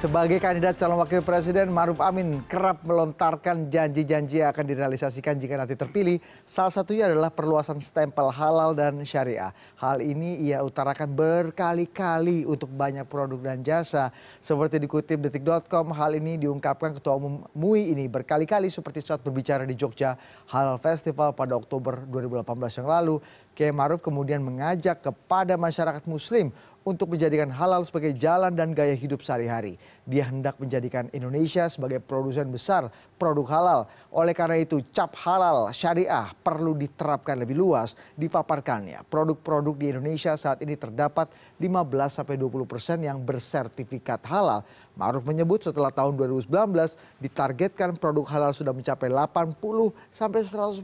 Sebagai kandidat calon wakil presiden, Maruf Amin kerap melontarkan janji-janji yang akan direalisasikan jika nanti terpilih. Salah satunya adalah perluasan stempel halal dan syariah. Hal ini ia utarakan berkali-kali untuk banyak produk dan jasa. Seperti dikutip detik.com, hal ini diungkapkan Ketua Umum MUI ini berkali-kali seperti saat berbicara di Jogja Halal Festival pada Oktober 2018 yang lalu. Kiai Maruf kemudian mengajak kepada masyarakat muslim untuk menjadikan halal sebagai jalan dan gaya hidup sehari-hari. Dia hendak menjadikan Indonesia sebagai produsen besar produk halal. Oleh karena itu, cap halal syariah perlu diterapkan lebih luas dipaparkannya. Produk-produk di Indonesia saat ini terdapat 15-20 persen yang bersertifikat halal. Maruf menyebut setelah tahun 2019 ditargetkan produk halal sudah mencapai 80-100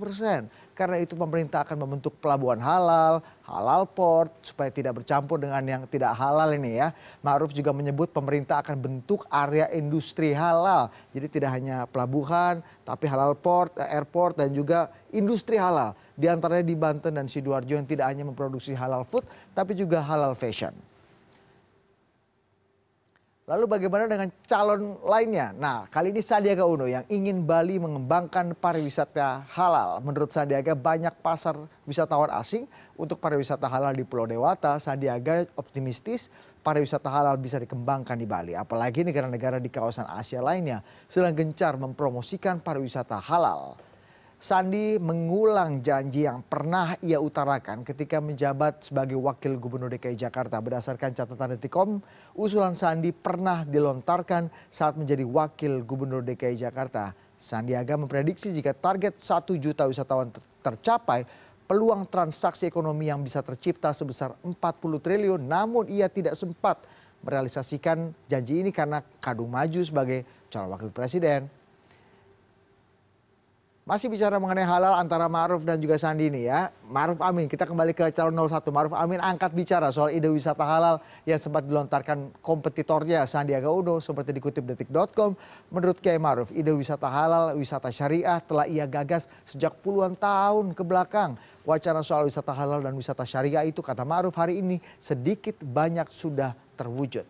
persen. Karena itu pemerintah akan membentuk pelabuhan halal, halal port, supaya tidak bercampur dengan yang tidak halal ini ya. Ma'ruf juga menyebut pemerintah akan bentuk area industri halal. Jadi tidak hanya pelabuhan, tapi halal port, eh, airport, dan juga industri halal. Di antaranya di Banten dan Sidoarjo yang tidak hanya memproduksi halal food, tapi juga halal fashion. Lalu bagaimana dengan calon lainnya? Nah, kali ini Sandiaga Uno yang ingin Bali mengembangkan pariwisata halal. Menurut Sandiaga, banyak pasar wisatawan asing untuk pariwisata halal di Pulau Dewata. Sandiaga optimistis pariwisata halal bisa dikembangkan di Bali. Apalagi negara-negara di kawasan Asia lainnya sedang gencar mempromosikan pariwisata halal sandi mengulang janji yang pernah ia utarakan ketika menjabat sebagai wakil gubernur dki jakarta berdasarkan catatan detikom usulan sandi pernah dilontarkan saat menjadi wakil gubernur dki jakarta sandiaga memprediksi jika target satu juta wisatawan tercapai peluang transaksi ekonomi yang bisa tercipta sebesar 40 triliun namun ia tidak sempat merealisasikan janji ini karena kadung maju sebagai calon wakil presiden masih bicara mengenai halal antara Maruf dan juga Sandi ini ya. Maruf Amin, kita kembali ke calon 01. Maruf Amin angkat bicara soal ide wisata halal yang sempat dilontarkan kompetitornya Sandiaga Uno seperti dikutip detik.com. Menurut Kiai Maruf, ide wisata halal, wisata syariah telah ia gagas sejak puluhan tahun ke belakang. Wacana soal wisata halal dan wisata syariah itu kata Maruf hari ini sedikit banyak sudah terwujud.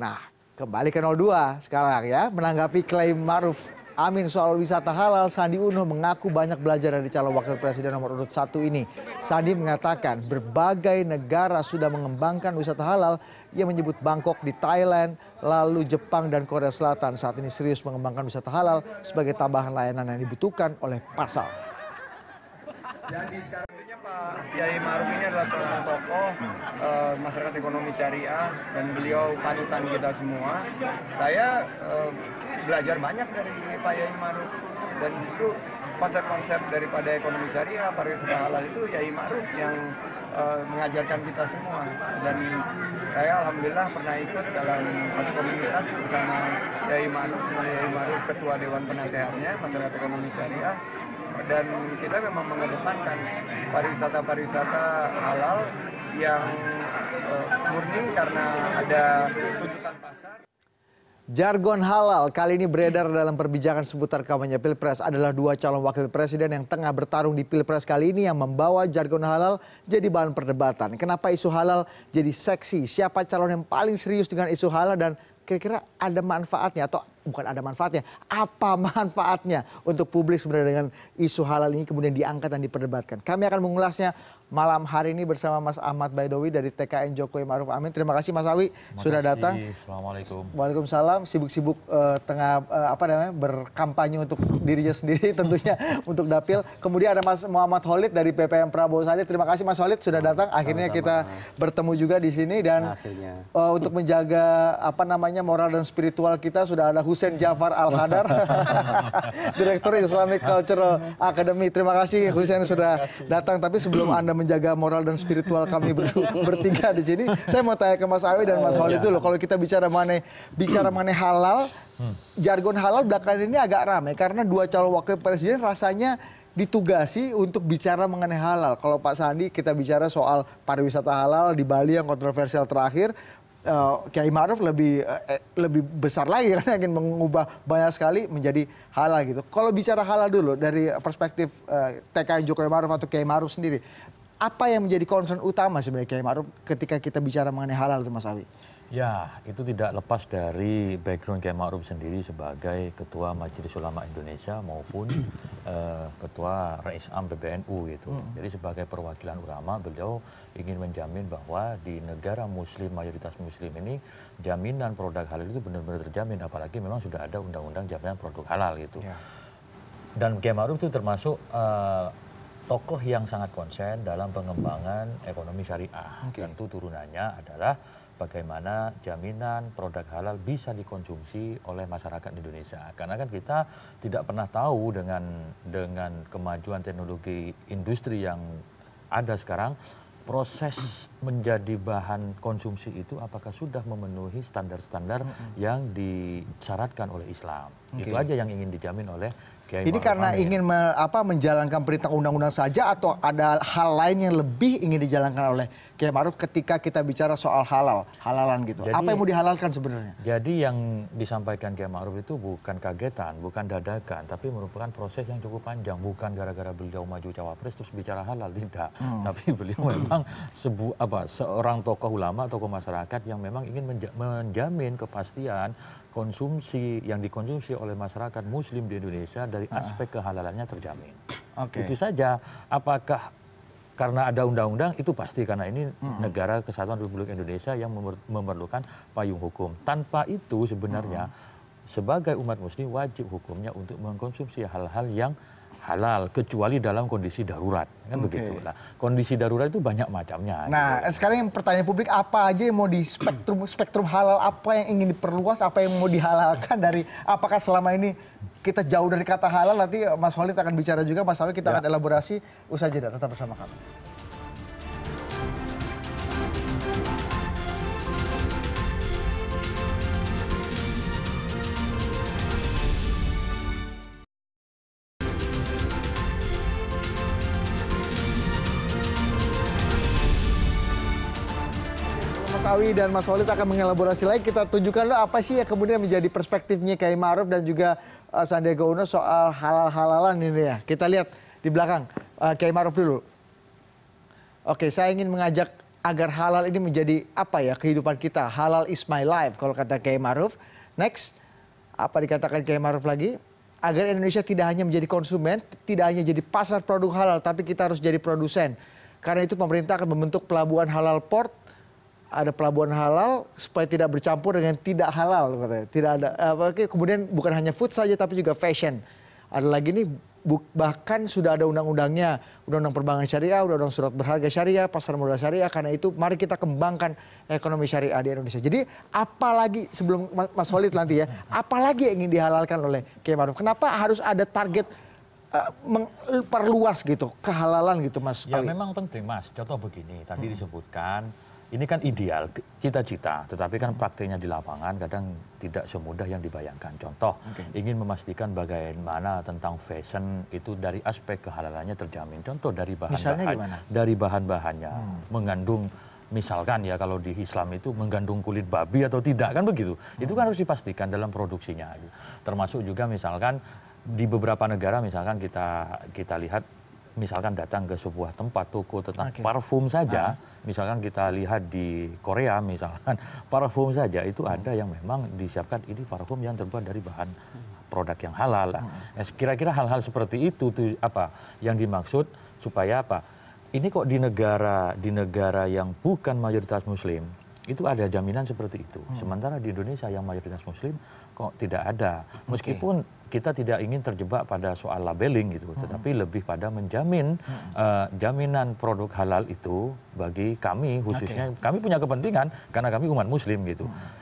Nah, kembali ke 02 sekarang ya menanggapi klaim Maruf Amin soal wisata halal, Sandi Uno mengaku banyak belajar dari calon wakil presiden nomor urut satu ini. Sandi mengatakan berbagai negara sudah mengembangkan wisata halal. Ia menyebut Bangkok di Thailand, lalu Jepang dan Korea Selatan saat ini serius mengembangkan wisata halal sebagai tambahan layanan yang dibutuhkan oleh Pasal. Jadi Pak Kiai Maruf ini adalah seorang tokoh e, masyarakat ekonomi syariah dan beliau panutan kita semua. Saya e, belajar banyak dari Pak Kiai Maruf dan justru konsep-konsep daripada ekonomi syariah, pariwisata halal itu Kiai Maruf yang e, mengajarkan kita semua. Dan saya alhamdulillah pernah ikut dalam satu komunitas bersama Kiai Maruf, Kiai Maruf Ketua Dewan Penasehatnya Masyarakat Ekonomi Syariah dan kita memang mengedepankan pariwisata-pariwisata halal yang eh, murni karena ada tuntutan pasar. Jargon halal kali ini beredar dalam perbincangan seputar kampanye Pilpres adalah dua calon wakil presiden yang tengah bertarung di Pilpres kali ini yang membawa jargon halal jadi bahan perdebatan. Kenapa isu halal jadi seksi? Siapa calon yang paling serius dengan isu halal dan kira-kira ada manfaatnya atau bukan ada manfaatnya. Apa manfaatnya untuk publik sebenarnya dengan isu halal ini kemudian diangkat dan diperdebatkan. Kami akan mengulasnya malam hari ini bersama Mas Ahmad Baidowi dari TKN Jokowi Maruf Amin. Terima kasih Mas Awi Terima sudah kasih. datang. Assalamualaikum. Waalaikumsalam. Sibuk-sibuk uh, tengah uh, apa namanya berkampanye untuk dirinya sendiri tentunya untuk dapil. Kemudian ada Mas Muhammad Holid dari PPM Prabowo Sandi. Terima kasih Mas Holid sudah datang. Akhirnya kita bertemu juga di sini dan uh, untuk menjaga apa namanya moral dan spiritual kita sudah ada Hussein Jafar Al Hadar, Direktur Islamic Cultural Academy. Terima kasih Hussein sudah datang. Tapi sebelum Anda menjaga moral dan spiritual kami ber bertiga di sini, saya mau tanya ke Mas Awi dan Mas oh, Holly iya. dulu. Kalau kita bicara mana bicara mana hmm. halal, hmm. jargon halal belakangan ini agak ramai karena dua calon wakil presiden rasanya ditugasi untuk bicara mengenai halal. Kalau Pak Sandi kita bicara soal pariwisata halal di Bali yang kontroversial terakhir, Eh, Kiai Maruf lebih eh, eh lebih besar lagi karena ingin mengubah banyak sekali menjadi halal gitu. Kalau bicara halal dulu dari perspektif eh, TKN Jokowi Maruf atau Kiai Maruf sendiri, apa yang menjadi concern utama sebenarnya Kiai Maruf ketika kita bicara mengenai halal itu Mas Awi? Ya, itu tidak lepas dari background Kiai Ma'ruf sendiri sebagai Ketua Majelis Ulama Indonesia maupun uh, Ketua Rais Am PBNU gitu. Hmm. Jadi sebagai perwakilan ulama, beliau ingin menjamin bahwa di negara muslim, mayoritas muslim ini, jaminan produk halal itu benar-benar terjamin. Apalagi memang sudah ada undang-undang jaminan produk halal gitu. Ya. Dan Kiai Ma'ruf itu termasuk uh, tokoh yang sangat konsen dalam pengembangan ekonomi syariah. Okay. Tentu turunannya adalah bagaimana jaminan produk halal bisa dikonsumsi oleh masyarakat Indonesia. Karena kan kita tidak pernah tahu dengan dengan kemajuan teknologi industri yang ada sekarang proses menjadi bahan konsumsi itu apakah sudah memenuhi standar-standar mm -hmm. yang disyaratkan oleh Islam. Okay. Itu aja yang ingin dijamin oleh ini karena ya. ingin me, apa, menjalankan perintah undang-undang saja atau ada hal lain yang lebih ingin dijalankan oleh Kiai Maruf ketika kita bicara soal halal, halalan gitu. Jadi, apa yang mau dihalalkan sebenarnya? Jadi yang disampaikan Kiai Maruf itu bukan kagetan, bukan dadakan, tapi merupakan proses yang cukup panjang. Bukan gara-gara beliau maju cawapres terus bicara halal tidak, hmm. tapi beliau memang sebu apa seorang tokoh ulama, tokoh masyarakat yang memang ingin menjamin kepastian konsumsi yang dikonsumsi oleh masyarakat muslim di Indonesia dari ah. aspek kehalalannya terjamin. Okay. Itu saja. Apakah karena ada undang-undang itu pasti karena ini hmm negara kesatuan Republik Indonesia yang memerlukan payung hukum. Tanpa itu sebenarnya hmm sebagai umat muslim wajib hukumnya untuk mengkonsumsi hal-hal yang halal kecuali dalam kondisi darurat kan okay. begitu nah kondisi darurat itu banyak macamnya nah gitu. sekarang yang pertanyaan publik apa aja yang mau di spektrum spektrum halal apa yang ingin diperluas apa yang mau dihalalkan dari apakah selama ini kita jauh dari kata halal nanti Mas Holid akan bicara juga Mas Holid kita ya. akan elaborasi usaha jeda tetap bersama kami dan Mas Walid akan mengelaborasi lagi. Kita tunjukkan lo apa sih yang kemudian menjadi perspektifnya Kiai Maruf dan juga uh, Sandiaga Uno soal halal-halalan ini ya. Kita lihat di belakang uh, Kiai Maruf dulu. Oke, saya ingin mengajak agar halal ini menjadi apa ya kehidupan kita. Halal is my life kalau kata Kiai Maruf. Next, apa dikatakan Kiai Maruf lagi? Agar Indonesia tidak hanya menjadi konsumen, tidak hanya jadi pasar produk halal, tapi kita harus jadi produsen. Karena itu pemerintah akan membentuk pelabuhan halal port ada pelabuhan halal supaya tidak bercampur dengan tidak halal katanya. Tidak ada apa kemudian bukan hanya food saja tapi juga fashion. Ada lagi nih bahkan sudah ada undang-undangnya, undang-undang perbankan syariah, undang-undang surat berharga syariah, pasar modal syariah. Karena itu mari kita kembangkan ekonomi syariah di Indonesia. Jadi apalagi sebelum Mas Holid nanti ya, apalagi yang ingin dihalalkan oleh Kiai Maruf? Kenapa harus ada target eh, perluas memperluas gitu kehalalan gitu mas. Ya memang penting mas. Contoh begini tadi hmm. disebutkan ini kan ideal, cita-cita, tetapi kan prakteknya di lapangan kadang tidak semudah yang dibayangkan. Contoh, okay. ingin memastikan bagaimana tentang fashion itu dari aspek kehalalannya terjamin. Contoh dari bahan-bahan, dari bahan-bahannya hmm. mengandung misalkan ya kalau di Islam itu mengandung kulit babi atau tidak kan begitu. Hmm. Itu kan harus dipastikan dalam produksinya. Termasuk juga misalkan di beberapa negara misalkan kita kita lihat misalkan datang ke sebuah tempat toko tentang okay. parfum saja, uh misalkan kita lihat di Korea misalkan parfum saja itu ada yang memang disiapkan ini parfum yang terbuat dari bahan produk yang halal. Nah, hmm. Kira-kira hal-hal seperti itu tuh apa yang dimaksud supaya apa? Ini kok di negara di negara yang bukan mayoritas muslim itu ada jaminan seperti itu. Hmm. Sementara di Indonesia yang mayoritas Muslim kok tidak ada. Meskipun okay. kita tidak ingin terjebak pada soal labeling gitu, hmm. tetapi lebih pada menjamin hmm. uh, jaminan produk halal itu bagi kami khususnya okay. kami punya kepentingan karena kami umat Muslim gitu. Hmm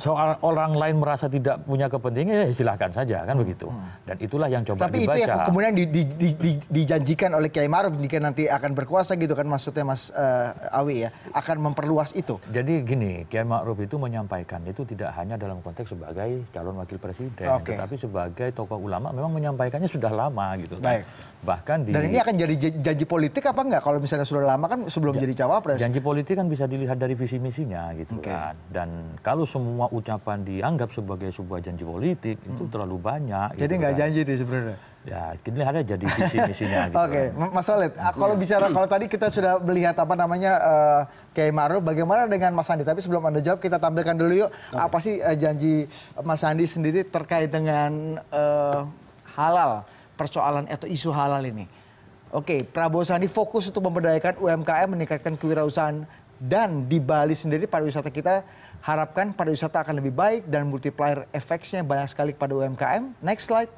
soal orang lain merasa tidak punya kepentingan ya silahkan saja kan begitu dan itulah yang coba tapi dibaca. itu yang kemudian di, di, di, di, dijanjikan oleh Kiai Maruf jika nanti akan berkuasa gitu kan maksudnya Mas uh, Awi ya akan memperluas itu jadi gini Kiai Maruf itu menyampaikan itu tidak hanya dalam konteks sebagai calon wakil presiden okay. tetapi sebagai tokoh ulama memang menyampaikannya sudah lama gitu kan. Baik. bahkan di dan ini akan jadi janji politik apa enggak kalau misalnya sudah lama kan sebelum ja, jadi cawapres janji politik kan bisa dilihat dari visi misinya gitu okay. kan dan kalau semua semua ucapan dianggap sebagai sebuah janji politik hmm. itu terlalu banyak. Jadi gitu nggak gitu kan. janji deh sebenarnya. Ya, kini ada jadi visi-misinya. gitu Oke, okay. Mas Solid, ah, kalau iya. bicara kalau tadi kita sudah melihat apa namanya uh, Kiai Maruf, bagaimana dengan Mas Andi? Tapi sebelum anda jawab, kita tampilkan dulu yuk okay. apa sih uh, janji Mas Andi sendiri terkait dengan uh, halal persoalan atau isu halal ini. Oke, okay, Prabowo Sandi fokus untuk memberdayakan UMKM, meningkatkan kewirausahaan dan di Bali sendiri pariwisata kita Harapkan pariwisata akan lebih baik dan multiplier efeknya banyak sekali kepada UMKM. Next slide.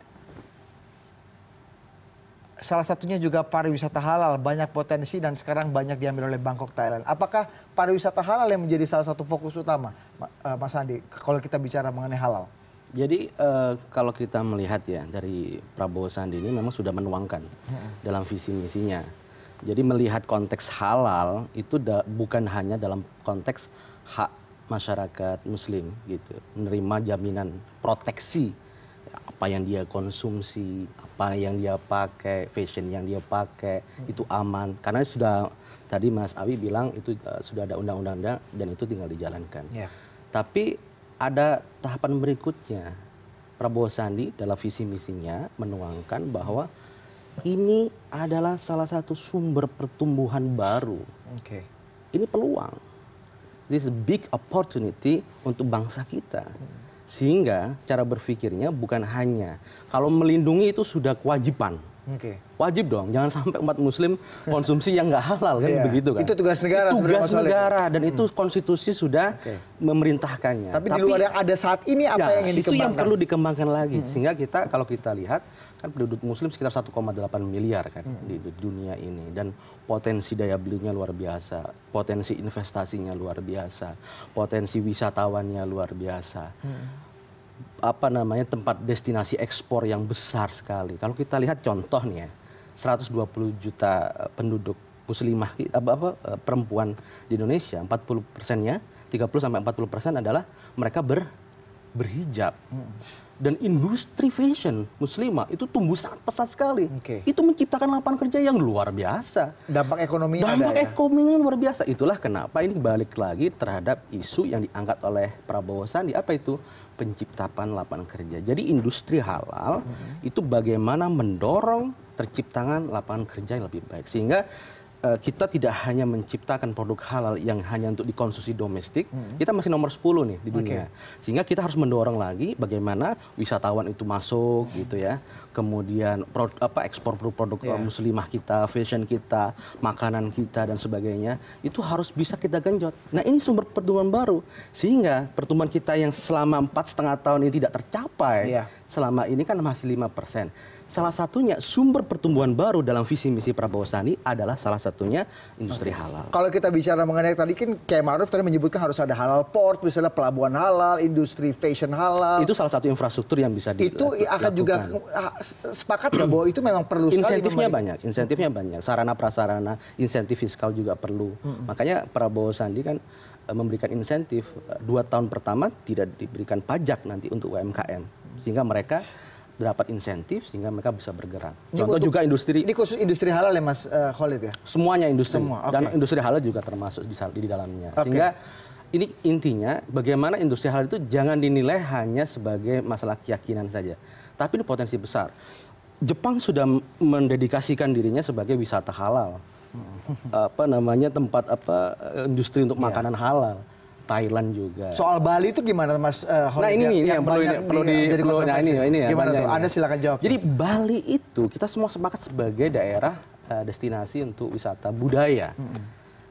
Salah satunya juga pariwisata halal, banyak potensi dan sekarang banyak diambil oleh Bangkok, Thailand. Apakah pariwisata halal yang menjadi salah satu fokus utama, eh, Mas Andi, kalau kita bicara mengenai halal? Jadi uh, kalau kita melihat ya dari Prabowo Sandi ini memang sudah menuangkan dalam visi misinya. Jadi melihat konteks halal itu bukan hanya dalam konteks hak masyarakat muslim gitu menerima jaminan proteksi apa yang dia konsumsi, apa yang dia pakai, fashion yang dia pakai hmm. itu aman karena sudah tadi Mas Awi bilang itu uh, sudah ada undang-undang dan itu tinggal dijalankan. Yeah. Tapi ada tahapan berikutnya. Prabowo Sandi dalam visi misinya menuangkan bahwa ini adalah salah satu sumber pertumbuhan baru. Okay. Ini peluang this big opportunity untuk bangsa kita. Sehingga cara berpikirnya bukan hanya kalau melindungi itu sudah kewajiban. Okay. Wajib dong, jangan sampai umat muslim konsumsi yang nggak halal kan yeah. begitu kan. Itu tugas negara itu Tugas negara dan hmm. itu konstitusi sudah okay. memerintahkannya. Tapi, Tapi di luar yang ada saat ini apa ya, yang ingin itu dikembangkan? Itu yang perlu dikembangkan lagi hmm. sehingga kita kalau kita lihat kan penduduk muslim sekitar 1,8 miliar kan hmm. di, dunia ini dan potensi daya belinya luar biasa, potensi investasinya luar biasa, potensi wisatawannya luar biasa. Hmm. Apa namanya tempat destinasi ekspor yang besar sekali. Kalau kita lihat contohnya 120 juta penduduk muslimah apa, apa eh, perempuan di Indonesia 40 persennya 30 sampai 40 persen adalah mereka ber berhijab. Hmm dan industri fashion muslimah itu tumbuh sangat pesat sekali. Okay. Itu menciptakan lapangan kerja yang luar biasa. Dampak ekonomi Dampak ya. ekonomi ya? luar biasa. Itulah kenapa ini balik lagi terhadap isu yang diangkat oleh Prabowo Sandi apa itu? penciptaan lapangan kerja. Jadi industri halal mm -hmm. itu bagaimana mendorong terciptakan lapangan kerja yang lebih baik sehingga uh, kita tidak hanya menciptakan produk halal yang hanya untuk dikonsumsi domestik, hmm. kita masih nomor 10 nih di dunia. Okay. Sehingga kita harus mendorong lagi bagaimana wisatawan itu masuk hmm. gitu ya. Kemudian pro, apa ekspor produk yeah. muslimah kita, fashion kita, makanan kita dan sebagainya itu harus bisa kita genjot. Nah, ini sumber pertumbuhan baru sehingga pertumbuhan kita yang selama empat setengah tahun ini tidak tercapai yeah. selama ini kan masih lima persen salah satunya sumber pertumbuhan baru dalam visi misi Prabowo Sandi adalah salah satunya industri okay. halal. Kalau kita bicara mengenai tadi kan kayak Maruf tadi menyebutkan harus ada halal port, misalnya pelabuhan halal, industri fashion halal. Itu salah satu infrastruktur yang bisa dilakukan. Itu akan juga ah, sepakat ya bahwa itu memang perlu insentifnya sekali banyak, insentifnya banyak, sarana prasarana, insentif fiskal juga perlu. Hmm. Makanya Prabowo Sandi kan eh, memberikan insentif eh, dua tahun pertama tidak diberikan pajak nanti untuk UMKM sehingga mereka dapat insentif sehingga mereka bisa bergerak. Contoh juga industri. Ini khusus industri halal ya Mas uh, Khalid ya? Semuanya industri. Semua, okay. Dan industri halal juga termasuk di, di dalamnya. Okay. Sehingga ini intinya bagaimana industri halal itu jangan dinilai hanya sebagai masalah keyakinan saja. Tapi ini potensi besar. Jepang sudah mendedikasikan dirinya sebagai wisata halal. Hmm. apa namanya tempat apa eh, industri untuk iya. makanan halal. Thailand juga. Soal Bali itu gimana Mas uh, Nah ini nih yang, perlu, ini, perlu di, jadi nah ini, ini ya. Gimana tuh? Ya. Anda silakan jawab. Jadi Bali itu kita semua sepakat sebagai daerah uh, destinasi untuk wisata budaya. Mm -hmm.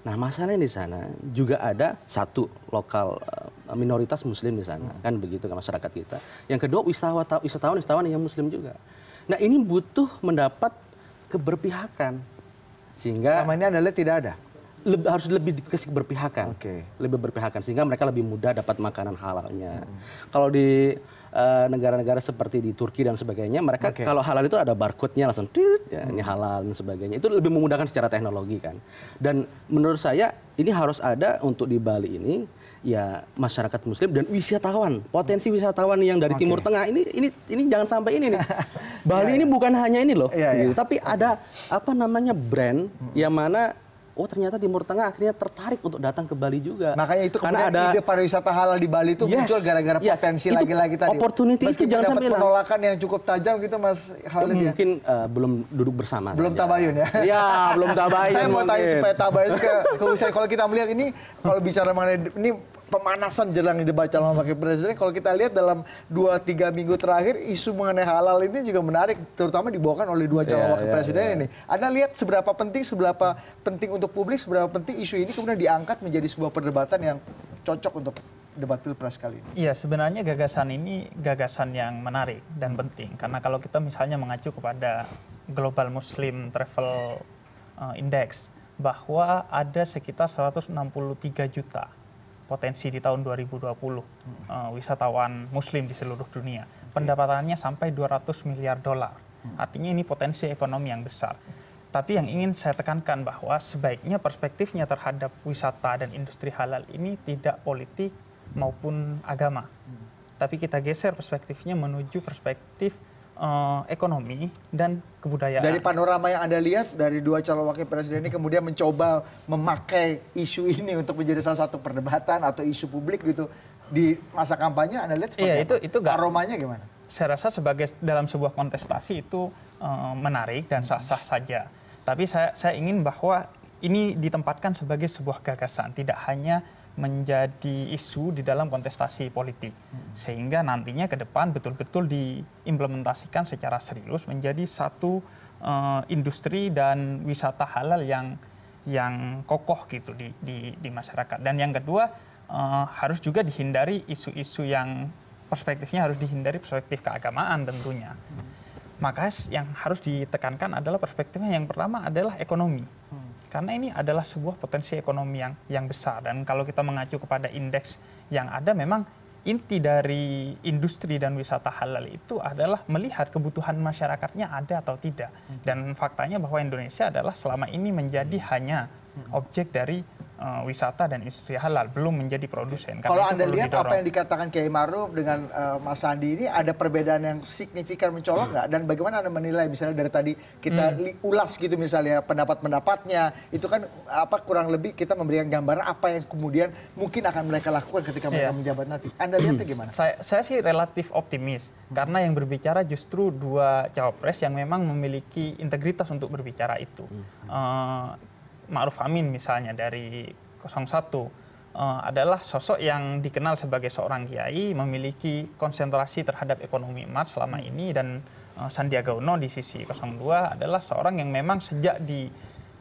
Nah masalahnya di sana juga ada satu lokal uh, minoritas muslim di sana mm -hmm. kan begitu kan masyarakat kita. Yang kedua wisatawan wisatawan wisatawan yang muslim juga. Nah ini butuh mendapat keberpihakan sehingga selama ini anda lihat tidak ada lebih, harus lebih dikasih berpihakan, okay. lebih berpihakan sehingga mereka lebih mudah dapat makanan halalnya. Hmm. Kalau di eh, negara-negara uh, seperti di Turki dan sebagainya, mereka okay. kalau halal itu ada barcode-nya langsung, ya, ini hmm. halal dan sebagainya. Itu lebih memudahkan secara teknologi kan. Dan menurut saya ini harus ada untuk di Bali ini ya masyarakat muslim dan wisatawan potensi wisatawan yang dari okay. timur tengah ini ini ini jangan sampai ini nih ya, Bali yeah, ini ya. bukan hanya ini loh yeah, gitu. Ya. tapi ada apa namanya brand -hmm. yang mana oh ternyata Timur Tengah akhirnya tertarik untuk datang ke Bali juga. Makanya itu karena ada ide pariwisata halal di Bali itu yes, muncul gara-gara yes, potensi lagi-lagi tadi. Opportunity Meskipun itu jangan sampai penolakan yang cukup tajam gitu Mas Khalid ya. Mungkin uh, belum duduk bersama. Belum saja. tabayun ya. Iya, belum tabayun. Saya mau tanya supaya tabayun ke, ke usai kalau kita melihat ini kalau bicara mengenai ini pemanasan jelang debat calon wakil presiden kalau kita lihat dalam dua tiga minggu terakhir isu mengenai halal ini juga menarik terutama dibawakan oleh dua calon yeah, wakil yeah, presiden yeah. ini anda lihat seberapa penting seberapa penting untuk publik seberapa penting isu ini kemudian diangkat menjadi sebuah perdebatan yang cocok untuk debat pilpres kali ini. Iya, sebenarnya gagasan ini gagasan yang menarik dan penting karena kalau kita misalnya mengacu kepada Global Muslim Travel eh, Index bahwa ada sekitar 163 juta potensi di tahun 2020 hmm. uh, wisatawan muslim di seluruh dunia. Okay. Pendapatannya sampai 200 miliar dolar. Hmm. Artinya ini potensi ekonomi yang besar. Tapi yang ingin saya tekankan bahwa sebaiknya perspektifnya terhadap wisata dan industri halal ini tidak politik maupun agama. Hmm. Tapi kita geser perspektifnya menuju perspektif uh, ekonomi dan kebudayaan. Dari panorama yang Anda lihat dari dua calon wakil presiden ini kemudian mencoba memakai isu ini untuk menjadi salah satu perdebatan atau isu publik gitu di masa kampanye Anda lihat seperti iya, apa? itu itu gak, aromanya gimana? Saya rasa sebagai dalam sebuah kontestasi itu uh, menarik dan sah-sah saja. Tapi saya saya ingin bahwa ini ditempatkan sebagai sebuah gagasan, tidak hanya menjadi isu di dalam kontestasi politik hmm. sehingga nantinya ke depan betul-betul diimplementasikan secara serius menjadi satu uh, industri dan wisata halal yang yang kokoh gitu di di, di masyarakat dan yang kedua uh, harus juga dihindari isu-isu yang perspektifnya harus dihindari perspektif keagamaan tentunya hmm. maka yang harus ditekankan adalah perspektifnya yang pertama adalah ekonomi hmm karena ini adalah sebuah potensi ekonomi yang yang besar dan kalau kita mengacu kepada indeks yang ada memang inti dari industri dan wisata halal itu adalah melihat kebutuhan masyarakatnya ada atau tidak. Hmm. Dan faktanya bahwa Indonesia adalah selama ini menjadi hmm. hanya hmm. objek dari uh, wisata dan industri halal belum menjadi produsen. Kalau anda lihat apa yang dikatakan Kiai Maruf dengan uh, Mas Sandi ini ada perbedaan yang signifikan mencolok nggak? Hmm. Dan bagaimana anda menilai misalnya dari tadi kita hmm. ulas gitu misalnya pendapat-pendapatnya itu kan apa kurang lebih kita memberikan gambaran apa yang kemudian mungkin akan mereka lakukan ketika mereka yeah. menjabat nanti. Anda lihatnya gimana? Saya, saya sih relatif optimis hmm. karena yang berbicara justru dua cawapres yang memang memiliki integritas untuk berbicara itu. Hmm. Uh, Ma'ruf Amin misalnya dari 01 eh, adalah sosok yang dikenal sebagai seorang kiai memiliki konsentrasi terhadap ekonomi emas selama hmm. ini dan eh, Sandiaga Uno di sisi 02 adalah seorang yang memang sejak di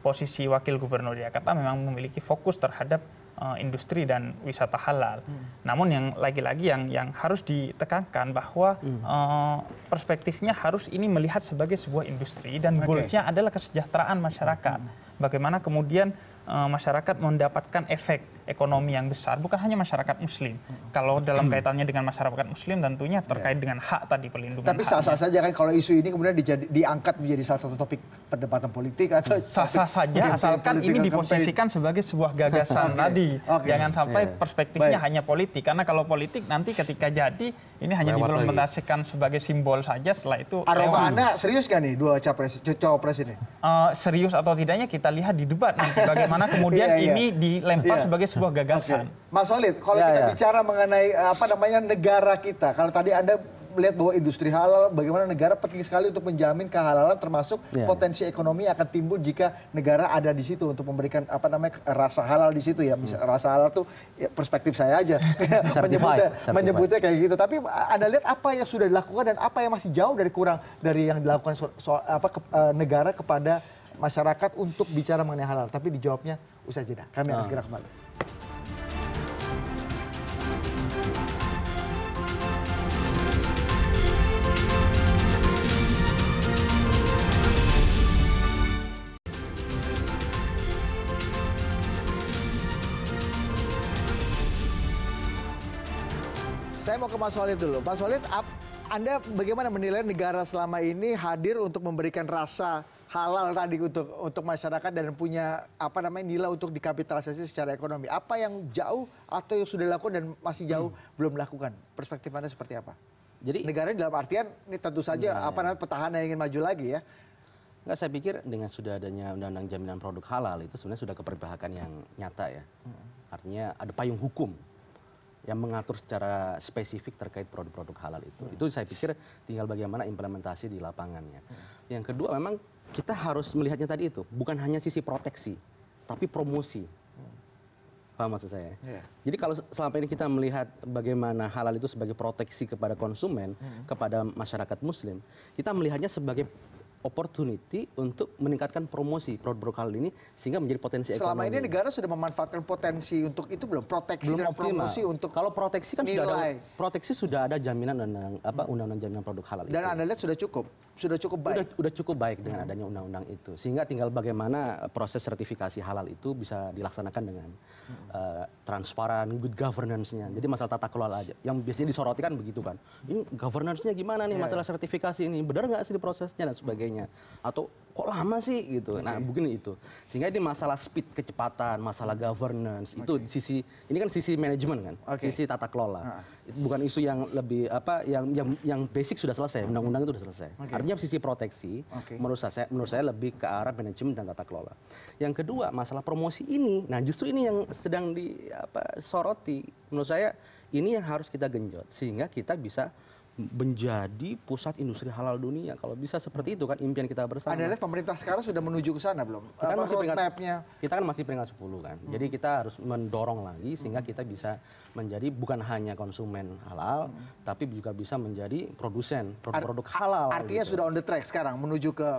posisi wakil gubernur Jakarta memang memiliki fokus terhadap uh, industri dan wisata halal. Hmm. Namun yang lagi-lagi yang yang harus ditekankan bahwa hmm. uh, perspektifnya harus ini melihat sebagai sebuah industri dan okay. goalsnya adalah kesejahteraan masyarakat. Hmm. Bagaimana kemudian Eh, masyarakat mendapatkan efek ekonomi yang besar bukan hanya masyarakat muslim. Kalau dalam hmm. kaitannya dengan masyarakat muslim tentunya ya. terkait dengan hak tadi perlindungan. Tapi sah-sah saja kan kalau isu ini kemudian dijadi, diangkat menjadi salah satu topik perdebatan politik atau hmm. sah-sah saja asalkan ini diposisikan sebagai sebuah gagasan okay. tadi. Okay. Jangan sampai yeah. perspektifnya Baik. hanya politik karena kalau politik nanti ketika jadi ini hanya diimplementasikan sebagai simbol saja setelah itu Aroma Anda serius kan nih dua capres cawapres presiden Uh, serius atau tidaknya kita lihat di debat nanti bagaimana mana kemudian yeah, yeah. ini dilempar yeah. sebagai sebuah gagasan. Okay. Mas Solid, kalau yeah, kita yeah. bicara mengenai eh, apa namanya negara kita, kalau tadi Anda melihat bahwa industri halal, bagaimana negara penting sekali untuk menjamin kehalalan termasuk yeah. potensi ekonomi akan timbul jika negara ada di situ untuk memberikan apa namanya rasa halal di situ ya. Misal, Rasa halal tuh ya, perspektif saya aja menyebutnya, menyebutnya kayak gitu. Tapi eh, Anda lihat apa yang sudah dilakukan dan apa yang masih jauh dari kurang dari yang dilakukan so, so, apa ke, uh, negara kepada masyarakat untuk bicara mengenai halal. Tapi dijawabnya usai jeda. Kami akan ah. segera kembali. Saya mau ke Mas Walid dulu. Mas Walid, anda bagaimana menilai negara selama ini hadir untuk memberikan rasa halal tadi untuk untuk masyarakat dan punya apa namanya nilai untuk dikapitalisasi secara ekonomi. Apa yang jauh atau yang sudah dilakukan dan masih jauh hmm. belum dilakukan? Perspektif Anda seperti apa? Jadi negara dalam artian ini tentu saja enggak, apa namanya petahana yang ingin maju lagi ya. Enggak saya pikir dengan sudah adanya undang-undang jaminan produk halal itu sebenarnya sudah keperbahakan yang nyata ya. Hmm. Artinya ada payung hukum yang mengatur secara spesifik terkait produk-produk halal itu. Hmm. Itu saya pikir tinggal bagaimana implementasi di lapangannya. Hmm. Yang kedua memang kita harus melihatnya tadi itu bukan hanya sisi proteksi tapi promosi paham maksud saya yeah. jadi kalau selama ini kita melihat bagaimana halal itu sebagai proteksi kepada konsumen hmm. kepada masyarakat muslim kita melihatnya sebagai opportunity untuk meningkatkan promosi produk lokal ini sehingga menjadi potensi Selama ekonomi. Selama ini negara sudah memanfaatkan potensi untuk itu belum proteksi belum dan optimal. promosi untuk Kalau proteksi kan nilai. sudah ada proteksi sudah ada jaminan undang apa undang-undang jaminan produk halal dan itu. Dan Anda lihat sudah cukup, sudah cukup baik. Sudah, sudah cukup baik dengan hmm. adanya undang-undang itu. Sehingga tinggal bagaimana eh, proses sertifikasi halal itu bisa dilaksanakan dengan hmm. uh, transparan, good governance-nya. Jadi masalah tata kelola aja yang biasanya disoroti kan begitu kan. Ini governance-nya gimana nih yeah. masalah ya. sertifikasi ini? Benar nggak sih di prosesnya dan sebagainya? sebagainya atau kok lama sih gitu. Okay. Nah, begini itu. Sehingga ini masalah speed, kecepatan, masalah governance okay. itu sisi ini kan sisi manajemen kan, okay. sisi tata kelola. Uh. Bukan isu yang lebih apa yang yang yang basic sudah selesai, undang-undang itu sudah selesai. Okay. Artinya sisi proteksi okay. menurut saya menurut saya lebih ke arah manajemen dan tata kelola. Yang kedua, masalah promosi ini. Nah, justru ini yang sedang di apa soroti. Menurut saya ini yang harus kita genjot sehingga kita bisa menjadi pusat industri halal dunia. Kalau bisa seperti itu kan impian kita bersama. Anda lihat pemerintah sekarang sudah menuju ke sana belum? Kita kan masih peringkat, kita kan masih peringkat 10 kan. Hmm. Jadi kita harus mendorong lagi sehingga kita bisa menjadi bukan hanya konsumen halal hmm. tapi juga bisa menjadi produsen produk-produk halal. Gitu. Artinya gitu. sudah on the track sekarang menuju ke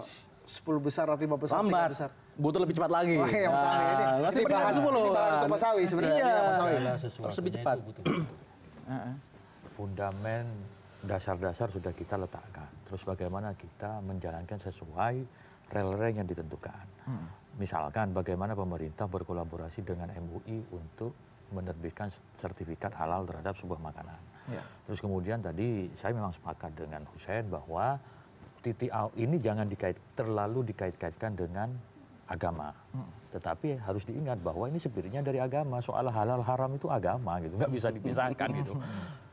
10 besar atau 5 besar? Lambat. besar. Butuh lebih cepat lagi. Oke, ya, nah, Ini, nah, ini, bahan, 10. ini sebenarnya. Iya, Mas Harus lebih cepat. Fundament dasar-dasar sudah kita letakkan. Terus bagaimana kita menjalankan sesuai rel-rel yang ditentukan. Hmm. Misalkan bagaimana pemerintah berkolaborasi dengan MUI untuk menerbitkan sertifikat halal terhadap sebuah makanan. Ya. Terus kemudian tadi saya memang sepakat dengan Hussein bahwa titik ini jangan dikait terlalu dikait-kaitkan dengan agama. Hmm. Tetapi harus diingat bahwa ini sebenarnya dari agama. Soal halal haram itu agama gitu, nggak bisa dipisahkan gitu. Hmm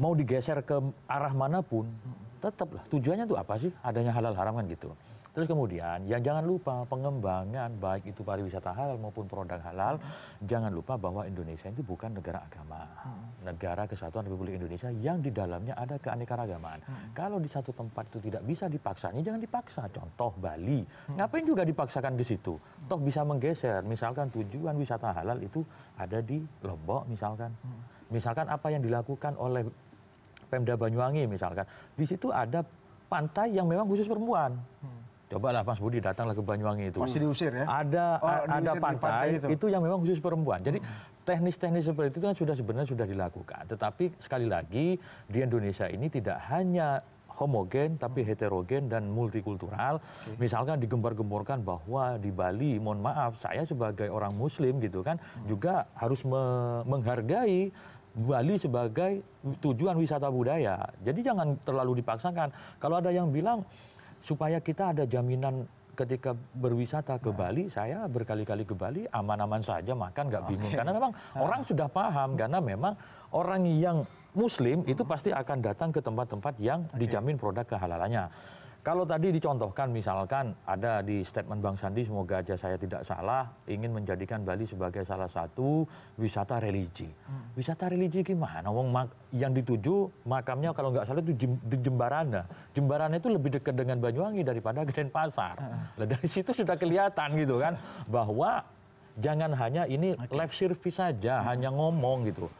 mau digeser ke arah manapun tetaplah tujuannya itu apa sih adanya halal haram kan gitu terus kemudian ya jangan lupa pengembangan baik itu pariwisata halal maupun produk halal jangan lupa bahwa Indonesia itu bukan negara agama hmm. negara kesatuan Republik Indonesia yang di dalamnya ada keanekaragaman. hmm. kalau di satu tempat itu tidak bisa dipaksanya jangan dipaksa contoh Bali hmm. ngapain juga dipaksakan ke situ toh bisa menggeser misalkan tujuan wisata halal itu ada di Lombok misalkan hmm misalkan apa yang dilakukan oleh pemda banyuwangi misalkan di situ ada pantai yang memang khusus perempuan coba hmm. cobalah Mas Budi datanglah ke Banyuwangi itu masih diusir ya ada oh, ada pantai, pantai itu. itu yang memang khusus perempuan jadi hmm. teknis-teknis seperti itu kan sudah sebenarnya sudah dilakukan tetapi sekali lagi di Indonesia ini tidak hanya homogen tapi hmm. heterogen dan multikultural. Okay. Misalkan digembar-gemborkan bahwa di Bali, mohon maaf, saya sebagai orang Muslim gitu kan hmm. juga harus me menghargai Bali sebagai tujuan wisata budaya. Jadi jangan terlalu dipaksakan. Kalau ada yang bilang supaya kita ada jaminan ketika berwisata ke nah. Bali, saya berkali-kali ke Bali aman-aman saja makan nggak bingung. Okay. Karena memang nah. orang sudah paham karena memang orang yang Muslim itu pasti akan datang ke tempat-tempat yang okay. dijamin produk kehalalannya kalau tadi dicontohkan misalkan ada di statement bang sandi semoga aja saya tidak salah ingin menjadikan bali sebagai salah satu wisata religi hmm. wisata religi gimana wong yang dituju makamnya kalau nggak salah itu di Jembarana Jembarana itu lebih dekat dengan Banyuwangi daripada Hmm. nah, dari situ sudah kelihatan gitu kan bahwa jangan hanya ini okay. live service saja hmm. hanya ngomong gitu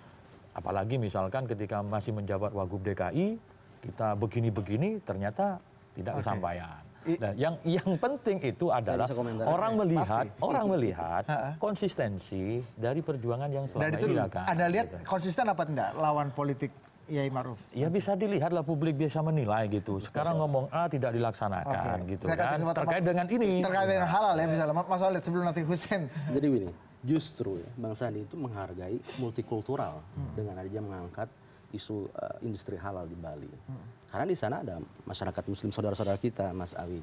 apalagi misalkan ketika masih menjabat wagub DKI kita begini-begini ternyata tidak kesampaian nah, yang yang penting itu adalah orang melihat Pasti. orang melihat konsistensi dari perjuangan yang selama Dan itu ini dilakukan anda lihat gitu. konsisten apa enggak lawan politik Yai Maruf. Ya bisa dilihatlah publik biasa menilai gitu. Sekarang ngomong A tidak dilaksanakan okay. gitu kan. Terkait dengan ini. Terkait dengan iya. halal ya misalnya. Mas Walid sebelum nanti Husain. Jadi ini justru ya, Bang Sandi itu menghargai multikultural hmm. dengan adanya mengangkat isu uh, industri halal di Bali. Hmm. Karena di sana ada masyarakat muslim saudara-saudara kita, Mas Awi.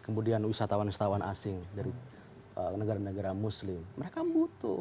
Kemudian wisatawan-wisatawan asing dari eh, negara-negara uh, muslim. Mereka butuh.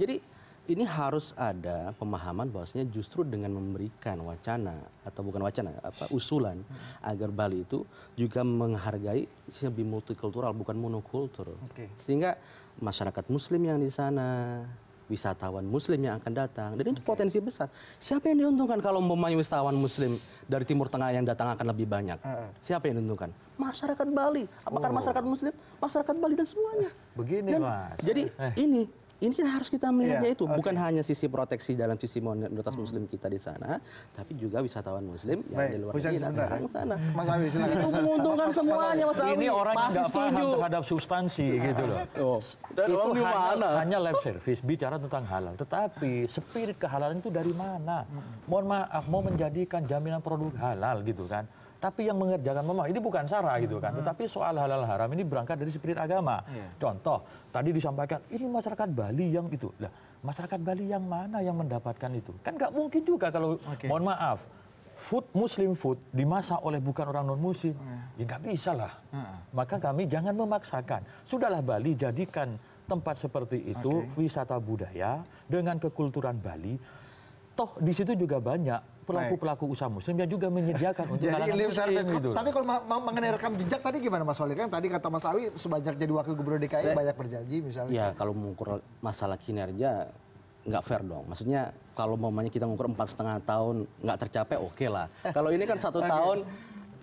Jadi ini harus ada pemahaman bahwasanya justru dengan memberikan wacana atau bukan wacana apa usulan hmm. agar Bali itu juga menghargai lebih multikultural bukan monokultur okay. sehingga masyarakat Muslim yang di sana wisatawan muslim yang akan datang. Dan itu okay. potensi besar. Siapa yang diuntungkan kalau memayu wisatawan muslim dari Timur Tengah yang datang akan lebih banyak? Uh -uh. Siapa yang diuntungkan? Masyarakat Bali. Apakah oh. masyarakat muslim? Masyarakat Bali dan semuanya. Begini, dan, Mas. Jadi eh. ini ini kita harus kita melihatnya yeah, itu okay. bukan hanya sisi proteksi dalam sisi minoritas muslim kita di sana tapi juga wisatawan muslim yang Baik, di luar negeri datang sana Mas Awi silakan itu menguntungkan semuanya Mas Awi ini orang yang tidak paham terhadap substansi gitu loh oh, itu hanya, mana? hanya live service bicara tentang halal tetapi spirit kehalalan itu dari mana mohon maaf mau menjadikan jaminan produk halal gitu kan tapi yang mengerjakan memang ini bukan sarah gitu kan. Hmm, hmm. Tetapi soal halal haram ini berangkat dari spirit agama. Iya. Contoh, tadi disampaikan ini masyarakat Bali yang itu. Lah, masyarakat Bali yang mana yang mendapatkan itu? Kan nggak mungkin juga kalau okay. mohon maaf food muslim food dimasak oleh bukan orang non muslim iya. ya nggak bisa lah maka kami jangan memaksakan sudahlah Bali jadikan tempat seperti itu okay. wisata budaya dengan kekulturan Bali toh di situ juga banyak pelaku pelaku usaha muslim yang juga menyediakan untuk kalangan muslim gitu. Tapi kalau mengenai rekam jejak tadi gimana Mas Solih kan tadi kata Mas Awi sebanyak jadi wakil gubernur DKI Se banyak berjanji misalnya. Ya kalau mengukur masalah kinerja nggak fair dong. Maksudnya kalau mamanya kita mengukur empat setengah tahun nggak tercapai oke okay lah. Kalau ini kan satu tahun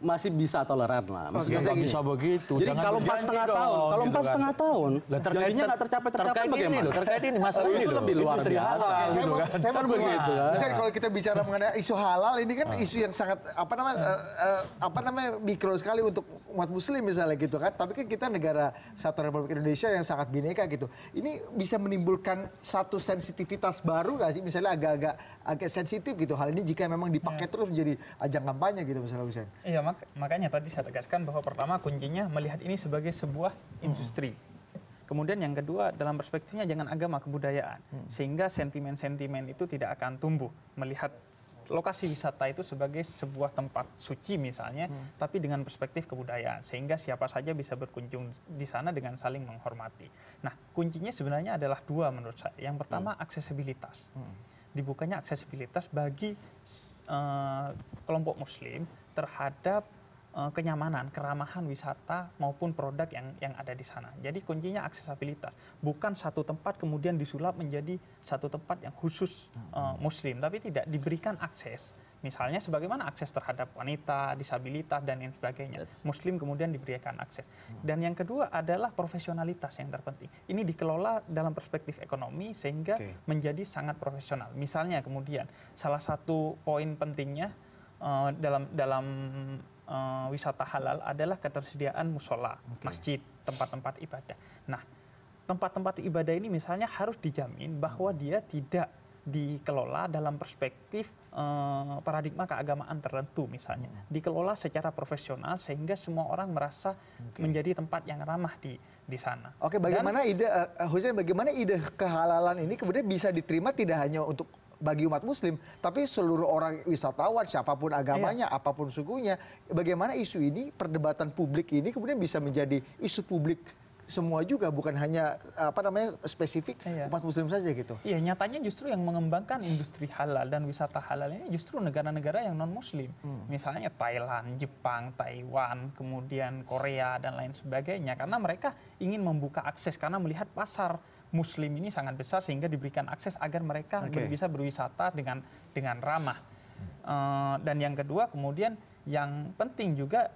masih bisa toleran lah. masih okay. bisa begitu. Jadi kalau empat setengah tahun, kalau empat gitu kan. setengah tahun, lah, terkait, janjinya nggak tercapai tercapai terkait bagaimana? Ini loh, terkait ini masalah oh, ini loh. lebih luar Industri biasa. Halal, saya gitu kan. saya mau begitu. Kan? Misalnya kalau kita bicara mengenai isu halal ini kan isu yang sangat apa namanya uh, eh, eh, apa namanya mikro sekali untuk umat muslim misalnya gitu kan. Tapi kan kita negara satu Republik Indonesia yang sangat bineka gitu. Ini bisa menimbulkan satu sensitivitas baru nggak sih? Misalnya agak-agak agak sensitif gitu hal ini jika memang dipakai ya. terus menjadi ajang kampanye gitu misalnya Iya, makanya tadi saya tegaskan bahwa pertama kuncinya melihat ini sebagai sebuah hmm. industri. Kemudian yang kedua dalam perspektifnya jangan agama kebudayaan hmm. sehingga sentimen-sentimen itu tidak akan tumbuh melihat lokasi wisata itu sebagai sebuah tempat suci misalnya hmm. tapi dengan perspektif kebudayaan sehingga siapa saja bisa berkunjung di sana dengan saling menghormati. Nah, kuncinya sebenarnya adalah dua menurut saya. Yang pertama hmm. aksesibilitas. Hmm dibukanya aksesibilitas bagi uh, kelompok muslim terhadap uh, kenyamanan, keramahan wisata maupun produk yang yang ada di sana. Jadi kuncinya aksesibilitas, bukan satu tempat kemudian disulap menjadi satu tempat yang khusus uh, muslim, tapi tidak diberikan akses Misalnya sebagaimana akses terhadap wanita, disabilitas dan lain sebagainya. That's... Muslim kemudian diberikan akses. Hmm. Dan yang kedua adalah profesionalitas yang terpenting. Ini dikelola dalam perspektif ekonomi sehingga okay. menjadi sangat profesional. Misalnya kemudian salah satu poin pentingnya uh, dalam dalam uh, wisata halal adalah ketersediaan musola, okay. masjid, tempat-tempat ibadah. Nah, tempat-tempat ibadah ini misalnya harus dijamin bahwa hmm. dia tidak dikelola dalam perspektif eh, paradigma keagamaan tertentu misalnya. Hmm. Dikelola secara profesional sehingga semua orang merasa okay. menjadi tempat yang ramah di di sana. Oke, bagaimana Dan, ide uh, bagaimana ide kehalalan ini kemudian bisa diterima tidak hanya untuk bagi umat muslim, tapi seluruh orang wisatawan siapapun agamanya, iya. apapun sukunya, bagaimana isu ini perdebatan publik ini kemudian bisa menjadi isu publik semua juga bukan hanya apa namanya spesifik iya. umat muslim saja gitu. Iya, nyatanya justru yang mengembangkan industri halal dan wisata halal ini justru negara-negara yang non muslim. Hmm. Misalnya Thailand, Jepang, Taiwan, kemudian Korea dan lain sebagainya karena mereka ingin membuka akses karena melihat pasar muslim ini sangat besar sehingga diberikan akses agar mereka okay. bisa berwisata dengan dengan ramah. Hmm. Uh, dan yang kedua kemudian yang penting juga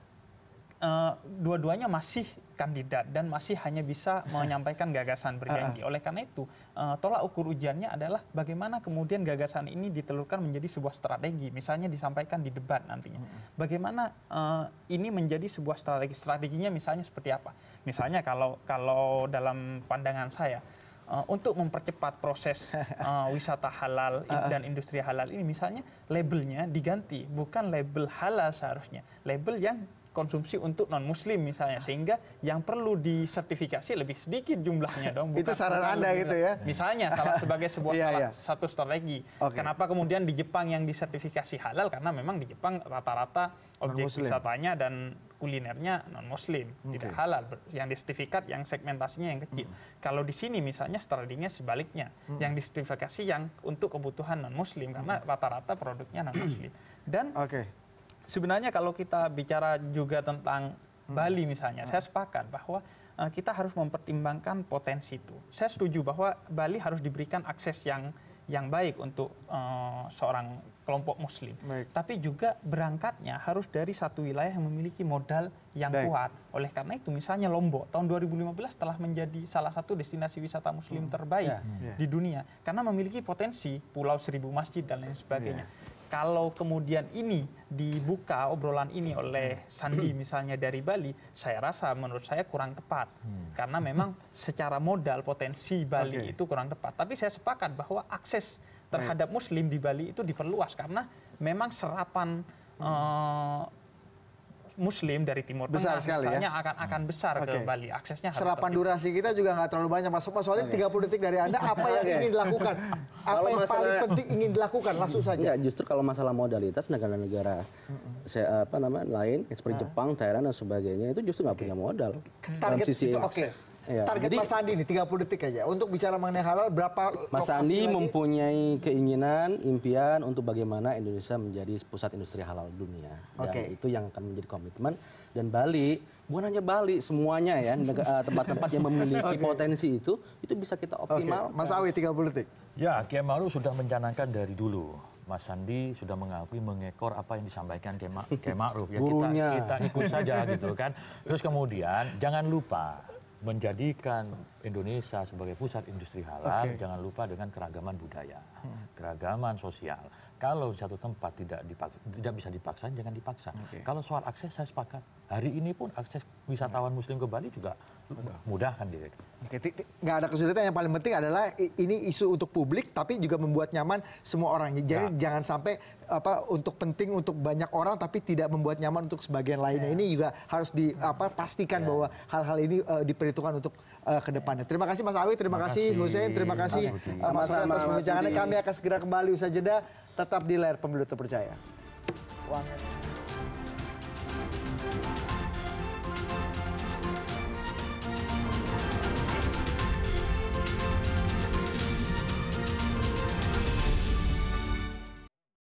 uh, dua-duanya masih kandidat dan masih hanya bisa menyampaikan gagasan berjanji. Ah. Oleh karena itu, uh, tolak ukur ujiannya adalah bagaimana kemudian gagasan ini ditelurkan menjadi sebuah strategi, misalnya disampaikan di debat nantinya. Bagaimana uh, ini menjadi sebuah strategi? Strateginya misalnya seperti apa? Misalnya kalau kalau dalam pandangan saya uh, untuk mempercepat proses uh, wisata halal ah. dan industri halal ini misalnya labelnya diganti bukan label halal seharusnya label yang konsumsi untuk non muslim misalnya ah. sehingga yang perlu disertifikasi lebih sedikit jumlahnya dong itu saran anda jumlah. gitu ya misalnya salah sebagai sebuah yeah, salah yeah. satu strategi okay. kenapa kemudian di Jepang yang disertifikasi halal karena memang di Jepang rata-rata objek wisatanya dan kulinernya non muslim okay. tidak halal yang disertifikat yang segmentasinya yang kecil mm. kalau di sini misalnya strateginya sebaliknya mm. yang disertifikasi yang untuk kebutuhan non muslim karena hmm. rata-rata produknya non muslim dan okay sebenarnya kalau kita bicara juga tentang hmm. Bali misalnya, hmm. saya sepakat bahwa eh, kita harus mempertimbangkan potensi itu. Saya setuju bahwa Bali harus diberikan akses yang yang baik untuk uh, seorang kelompok Muslim. Baik. Tapi juga berangkatnya harus dari satu wilayah yang memiliki modal yang baik. kuat. Oleh karena itu, misalnya Lombok tahun 2015 telah menjadi salah satu destinasi wisata Muslim hmm. terbaik Yeah. di dunia karena memiliki potensi Pulau Seribu Masjid dan lain ya. sebagainya. Yeah kalau kemudian ini dibuka obrolan ini oleh Sandi misalnya dari Bali, saya rasa menurut saya kurang tepat. Hmm. Karena memang secara modal potensi Bali okay. itu kurang tepat. Tapi saya sepakat bahwa akses terhadap muslim di Bali itu diperluas karena memang serapan hmm. uh, Muslim dari Timur besar Tengah sekali ya. misalnya ya? akan akan hmm. besar okay. ke Bali aksesnya. Serapan durasi kita juga nggak terlalu banyak masuk mas soalnya okay. 30 detik dari anda apa yang ingin dilakukan apa kalau yang masalah, paling penting ingin dilakukan langsung saja. Ya justru kalau masalah modalitas negara-negara apa namanya lain seperti nah. Jepang Thailand dan sebagainya itu justru nggak okay. punya modal. okay. dalam sisi itu akses. Okay Iya. Target Jadi, Mas Andi nih 30 detik aja untuk bicara mengenai halal berapa Mas Andi lagi? mempunyai keinginan, impian untuk bagaimana Indonesia menjadi pusat industri halal dunia. Oke. okay. itu yang akan menjadi komitmen dan Bali bukan hanya Bali semuanya ya eh, tempat-tempat yang memiliki okay. potensi itu itu bisa kita optimal. Okay. Mas Awi 30 detik. Ya, Kiai sudah mencanangkan dari dulu. Mas Sandi sudah mengakui mengekor apa yang disampaikan Kiai Ma'ruf ya Gurunya. kita kita ikut saja gitu kan. Terus kemudian jangan lupa menjadikan Indonesia sebagai pusat industri halal jangan lupa dengan keragaman budaya hmm. keragaman sosial kalau satu tempat tidak dipaksa, tidak bisa dipaksa, jangan dipaksa. Okay. Kalau soal akses saya sepakat. Hari ini pun akses wisatawan hmm. Muslim ke Bali juga mudah kan direk. Oke, nggak ada kesulitan. Yang paling penting adalah ini isu untuk publik, tapi juga membuat nyaman semua orang. Jadi nah. jangan sampai apa untuk penting untuk banyak orang, tapi tidak membuat nyaman untuk sebagian lainnya. Yeah. Ini juga harus di hmm. apa pastikan yeah. bahwa hal-hal ini uh, diperhitungkan untuk uh, eh, kedepannya. Ya. Terima kasih Mas Awi, terima, terima kasih Hussein, terima kasih eh, Mas, atas Kami akan segera kembali usaha jeda. Tetap di layar pemilu terpercaya. One.